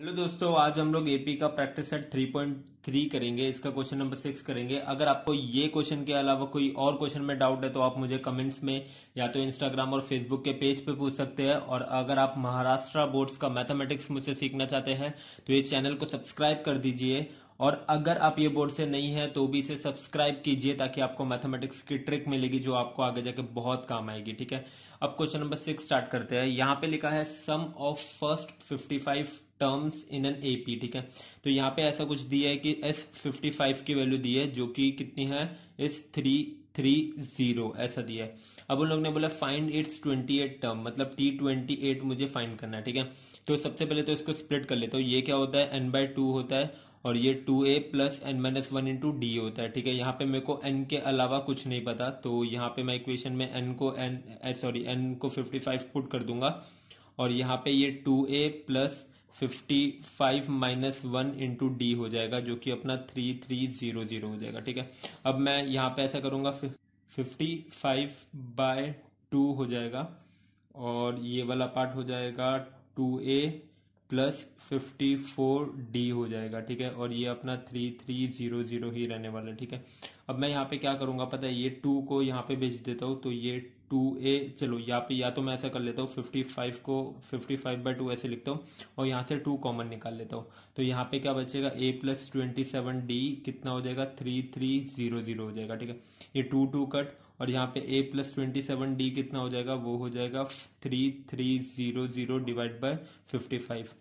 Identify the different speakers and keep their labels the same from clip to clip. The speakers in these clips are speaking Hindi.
Speaker 1: हेलो दोस्तों आज हम लोग एपी का प्रैक्टिस सेट 3.3 करेंगे इसका क्वेश्चन नंबर सिक्स करेंगे अगर आपको ये क्वेश्चन के अलावा कोई और क्वेश्चन में डाउट है तो आप मुझे कमेंट्स में या तो इंस्टाग्राम और फेसबुक के पेज पे पूछ सकते हैं और अगर आप महाराष्ट्र बोर्ड्स का मैथमेटिक्स मुझसे सीखना चाहते हैं तो ये चैनल को सब्सक्राइब कर दीजिए और अगर आप ये बोर्ड से नहीं है तो भी इसे सब्सक्राइब कीजिए ताकि आपको मैथमेटिक्स की ट्रिक मिलेगी जो आपको आगे जाके बहुत काम आएगी ठीक है अब क्वेश्चन नंबर सिक्स स्टार्ट करते हैं यहाँ पे लिखा है sum of first fifty five terms in an A P ठीक है तो यहाँ पे ऐसा कुछ दिया है कि एस फिफ्टी फाइव की वैल्यू दी है जो कि कितनी है इस थ्री थ्री जीरो ऐसा दिया है अब उन लोग ने बोला find its twenty eight term मतलब टी ट्वेंटी एट मुझे फाइंड करना है ठीक है तो सबसे पहले तो इसको स्प्लिट कर लेता हूँ ये क्या होता है एन बाय टू होता है और ये two A plus N minus one into D होता है ठीक है यहाँ पे मेरे को एन के अलावा कुछ नहीं पता तो यहाँ पे मैं इक्वेशन में एन को एन सॉरी एन को फिफ्टी फाइव पुट कर दूंगा और यहाँ पे ये two A plus fifty five minus one into D हो जाएगा जो कि अपना थ्री थ्री ज़ीरो ज़ीरो हो जाएगा ठीक है अब मैं यहाँ पे ऐसा करूँगा फिफ्टी फाइव बाय टू हो जाएगा और ये वाला पार्ट हो जाएगा two A plus fifty four D हो जाएगा ठीक है और ये अपना थ्री थ्री ज़ीरो ज़ीरो ही रहने वाला है ठीक है अब मैं यहाँ पे क्या करूँगा पता है ये टू को यहाँ पे भेज देता हूँ तो ये टू ए चलो यहाँ पे या तो मैं ऐसा कर लेता हूँ फिफ्टी फाइव को फिफ्टी फाइव बाई टू ऐसे लिखता हूँ और यहाँ से टू कॉमन निकाल लेता हूँ तो यहाँ पे क्या बचेगा A plus twenty seven D कितना हो जाएगा थ्री थ्री जीरो जीरो हो जाएगा ठीक है ये टू टू कट और यहाँ पे A plus twenty seven D कितना हो जाएगा वो हो जाएगा three three zero zero divide by fifty five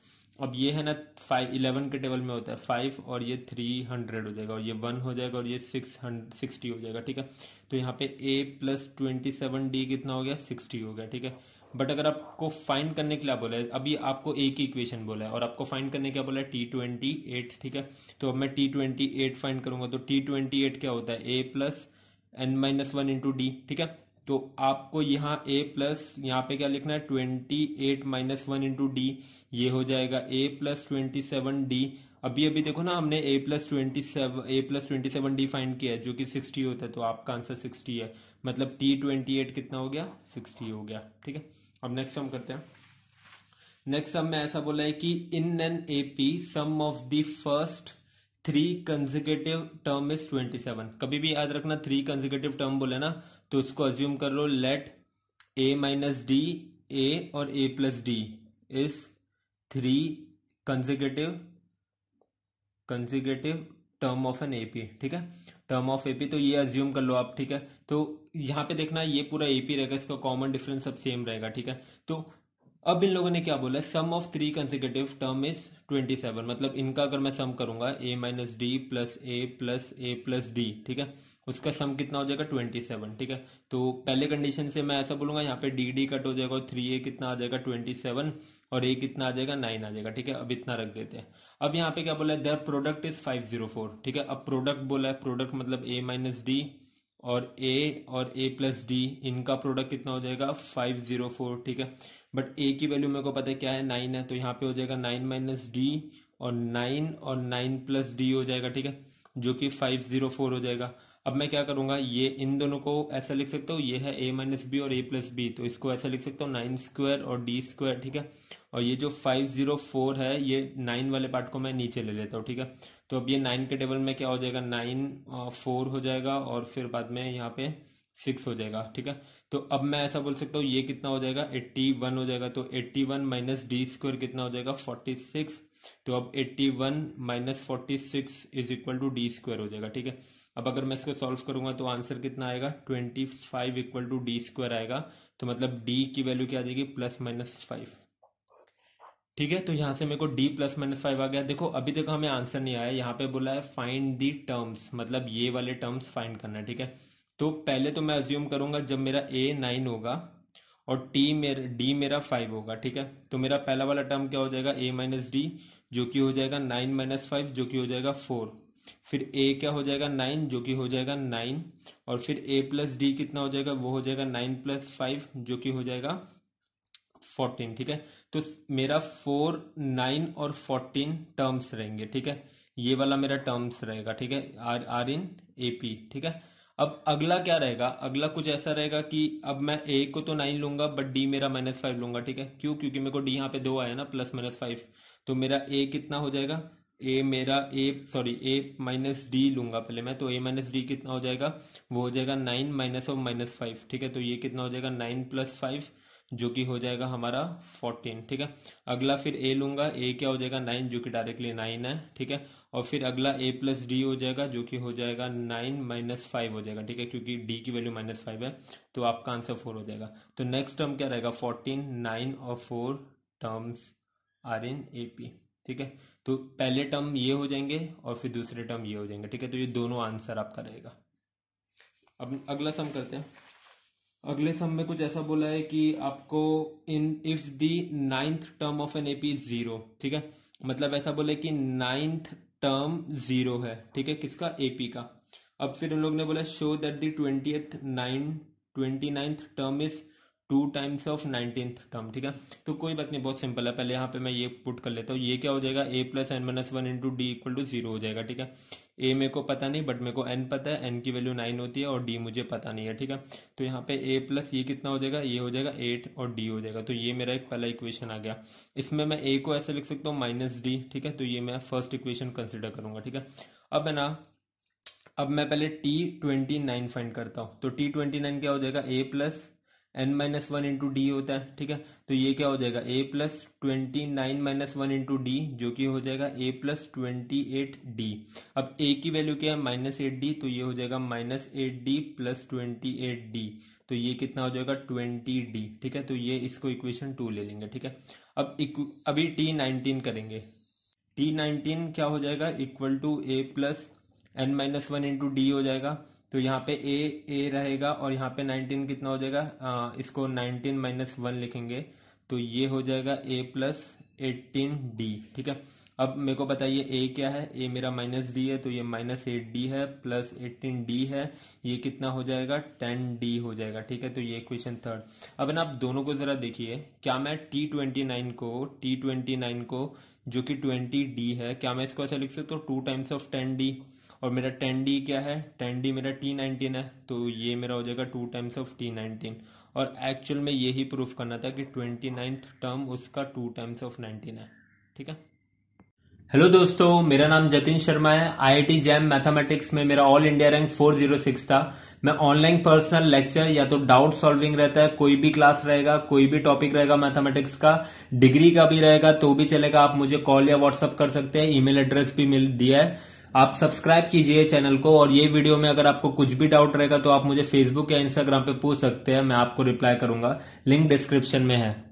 Speaker 1: अब ये है ना फाइव इलेवन के टेबल में होता है फाइव और ये थ्री हंड्रेड हो जाएगा और ये वन हो जाएगा और ये सिक्स सिक्सटी हो जाएगा ठीक है तो यहाँ पे A plus twenty seven D कितना हो गया सिक्सटी हो गया ठीक है बट अगर आपको फाइंड करने के लिए बोला है अभी आपको एक ही इक्वेशन बोला है और आपको फाइंड करने क्या बोला है टी ट्वेंटी एट ठीक है तो अब मैं टी ट्वेंटी एट फाइंड करूंगा तो टी ट्वेंटी एट क्या होता है A plus N minus one into D ठीक है तो आपको यहाँ ए प्लस यहाँ पे क्या लिखना है twenty eight minus one into D ये हो जाएगा A plus twenty seven D अभी अभी देखो ना हमने A plus twenty seven A plus twenty seven D find किया है जो कि सिक्सटी होता है तो आपका आंसर सिक्सटी है मतलब टी ट्वेंटी एट कितना हो गया सिक्सटी हो गया ठीक है अब नेक्स्ट हम करते हैं नेक्स्ट सम में ऐसा बोला है कि in an A P sum of the first three consecutive term is twenty seven कभी भी याद रखना थ्री कंजिकेटिव टर्म बोले ना तो उसको अज्यूम कर लो let A minus D A और A plus D is three consecutive consecutive term of an AP ठीक है टर्म ऑफ एपी तो ये अज्यूम कर लो आप ठीक है तो यहाँ पे देखना ये पूरा एपी रहेगा इसका कॉमन डिफरेंस सब सेम रहेगा ठीक है तो अब इन लोगों ने क्या बोला sum of three consecutive term is 27 मतलब इनका अगर मैं सम करूंगा A minus D plus A plus A plus D ठीक है उसका सम कितना हो जाएगा 27 ठीक है तो पहले कंडीशन से मैं ऐसा बोलूंगा यहाँ पे डी डी कट हो जाएगा और थ्री ए कितना आ जाएगा 27 और ए कितना आ जाएगा नाइन आ जाएगा ठीक है अब इतना रख देते हैं अब यहाँ पे क्या बोला है their product is five zero four ठीक है अब प्रोडक्ट बोला है प्रोडक्ट मतलब ए माइनस डी और ए और ए प्लस डी इनका प्रोडक्ट कितना हो जाएगा फाइव जीरो फोर ठीक है बट ए की वैल्यू मेरे को पता है क्या है नाइन है तो यहाँ पे हो जाएगा नाइन माइनस डी और नाइन और नाइन प्लस डी हो जाएगा ठीक है जो कि फाइव जीरो फोर हो जाएगा अब मैं क्या करूंगा ये इन दोनों को ऐसा लिख सकता हूँ ये है ए माइनस बी और ए प्लस बी तो इसको ऐसा लिख सकता हूँ नाइन स्क्वायर और डी स्क्वायर ठीक है और ये जो फाइव जीरो फोर है ये नाइन वाले पार्ट को मैं नीचे ले लेता हूँ ठीक है तो अब ये नाइन के टेबल में क्या हो जाएगा नाइन फोर हो जाएगा और फिर बाद में यहाँ पे सिक्स हो जाएगा ठीक है तो अब मैं ऐसा बोल सकता हूँ ये कितना हो जाएगा एट्टी वन हो जाएगा तो eighty one minus D square कितना हो जाएगा फोर्टी सिक्स तो अब eighty one minus forty six is equal to D square हो जाएगा ठीक है अब अगर मैं इसको सॉल्व करूंगा तो आंसर कितना आएगा twenty five equal to D square आएगा तो मतलब डी की वैल्यू क्या आ जाएगी प्लस माइनस फाइव ठीक है तो यहाँ से मेरे को डी प्लस माइनस फाइव आ गया देखो अभी तक हमें आंसर नहीं आया यहाँ पे बोला है फाइंड दी टर्म्स मतलब ये वाले टर्म्स फाइंड करना है ठीक है तो पहले तो मैं अज्यूम करूंगा जब मेरा ए नाइन होगा और टी मेरा डी मेरा फाइव होगा ठीक है तो मेरा पहला वाला टर्म क्या हो जाएगा ए माइनस डी जो कि हो जाएगा नाइन माइनस फाइव जो कि हो जाएगा फोर फिर ए क्या हो जाएगा नाइन जो कि हो जाएगा नाइन और फिर ए प्लस डी कितना हो जाएगा वो हो जाएगा नाइन प्लस फाइव जो कि हो जाएगा फोर्टीन ठीक है तो मेरा फोर नाइन और फोर्टीन टर्म्स रहेंगे ठीक है ये वाला मेरा टर्म्स रहेगा ठीक है are are in A P ठीक है अब अगला क्या रहेगा अगला कुछ ऐसा रहेगा कि अब मैं ए को तो नाइन लूंगा बट डी मेरा माइनस फाइव लूंगा ठीक है क्यों क्योंकि मेरे को डी यहाँ पे दो आया ना प्लस माइनस फाइव तो मेरा ए कितना हो जाएगा ए मेरा A sorry A minus D लूंगा पहले मैं तो ए माइनस डी कितना हो जाएगा वो हो जाएगा नाइन माइनस और माइनस फाइव ठीक है तो ये कितना हो जाएगा नाइन प्लस फाइव जो कि हो जाएगा हमारा फोर्टीन ठीक है अगला फिर ए लूंगा ए क्या हो जाएगा नाइन जो कि डायरेक्टली नाइन है ठीक है और फिर अगला ए प्लस डी हो जाएगा जो कि हो जाएगा नाइन माइनस फाइव हो जाएगा ठीक है क्योंकि डी की वैल्यू माइनस फाइव है तो आपका आंसर फोर हो जाएगा तो नेक्स्ट टर्म क्या रहेगा फोर्टीन नाइन और four terms are in A P ठीक है तो पहले टर्म ये हो जाएंगे और फिर दूसरे टर्म ये हो जाएंगे ठीक है तो ये दोनों आंसर आपका रहेगा अब अगला सम करते हैं अगले सम में कुछ ऐसा बोला है कि आपको in if the ninth term of an AP zero ठीक है मतलब ऐसा बोला है कि नाइन्थ टर्म जीरो है ठीक है किसका एपी का अब फिर उन लोग ने बोला show that the twenty nine twenty ninth term is two times of nineteenth term ठीक है तो कोई बात नहीं बहुत सिंपल है पहले यहाँ पे मैं ये पुट कर लेता हूँ ये क्या हो जाएगा A plus N minus one into D equal to zero हो जाएगा ठीक है ए मेरे को पता नहीं बट मेरे को एन पता है एन की वैल्यू नाइन होती है और डी मुझे पता नहीं है ठीक है तो यहाँ पे ए प्लस ये कितना हो जाएगा ये हो जाएगा एट और डी हो जाएगा तो ये मेरा एक पहला इक्वेशन आ गया इसमें मैं ए को ऐसे लिख सकता हूँ माइनस डी ठीक है तो ये मैं फर्स्ट इक्वेशन कंसिडर करूंगा ठीक है अब है ना अब मैं पहले टी ट्वेंटी नाइन फाइंड करता हूँ तो टी ट्वेंटी नाइन क्या हो जाएगा A plus N minus one into D होता है ठीक है तो ये क्या हो जाएगा A plus twenty nine minus one into D जो कि हो जाएगा A plus twenty eight D अब ए की वैल्यू क्या है माइनस एट डी तो ये हो जाएगा minus eight D plus twenty eight D तो ये कितना हो जाएगा ट्वेंटी डी ठीक है तो ये इसको इक्वेशन टू ले लेंगे ठीक है अब अभी टी नाइनटीन करेंगे टी नाइनटीन क्या हो जाएगा equal to A plus N minus one into D हो जाएगा तो यहाँ पे ए ए रहेगा और यहाँ पे 19 कितना हो जाएगा आ, इसको 19 माइनस वन लिखेंगे तो ये हो जाएगा ए प्लस एट्टीन डी ठीक है अब मेरे को बताइए ए क्या है ए मेरा माइनस डी है तो ये माइनस एट डी है प्लस एटीन डी है ये कितना हो जाएगा टेन डी हो जाएगा ठीक है तो ये क्वेश्चन थर्ड अब ना आप दोनों को ज़रा देखिए क्या मैं टी ट्वेंटी नाइन को टी ट्वेंटी नाइन को जो कि ट्वेंटी डी है क्या मैं इसको ऐसा अच्छा लिख सकता हूँ two times of ten D और मेरा टेन डी क्या है टेन डी मेरा टी नाइनटीन है तो ये मेरा हो जाएगा two times of T nineteen और एक्चुअल में यही प्रूफ करना था कि ट्वेंटी नाइन्थ टर्म उसका टू टाइम्स ऑफ नाइनटीन है ठीक है हेलो दोस्तों मेरा नाम जतिन शर्मा है आईआईटी जैम मैथमेटिक्स में मेरा ऑल इंडिया रैंक 406 था मैं ऑनलाइन पर्सनल लेक्चर या तो डाउट सॉल्विंग रहता है कोई भी क्लास रहेगा कोई भी टॉपिक रहेगा मैथमेटिक्स का डिग्री का भी रहेगा तो भी चलेगा आप मुझे कॉल या व्हाट्सअप कर सकते हैं ईमेल एड्रेस भी मिल दिया है आप सब्सक्राइब कीजिए चैनल को और ये वीडियो में अगर आपको कुछ भी डाउट रहेगा तो आप मुझे फेसबुक या इंस्टाग्राम पे पूछ सकते हैं मैं आपको रिप्लाई करूंगा लिंक डिस्क्रिप्शन में है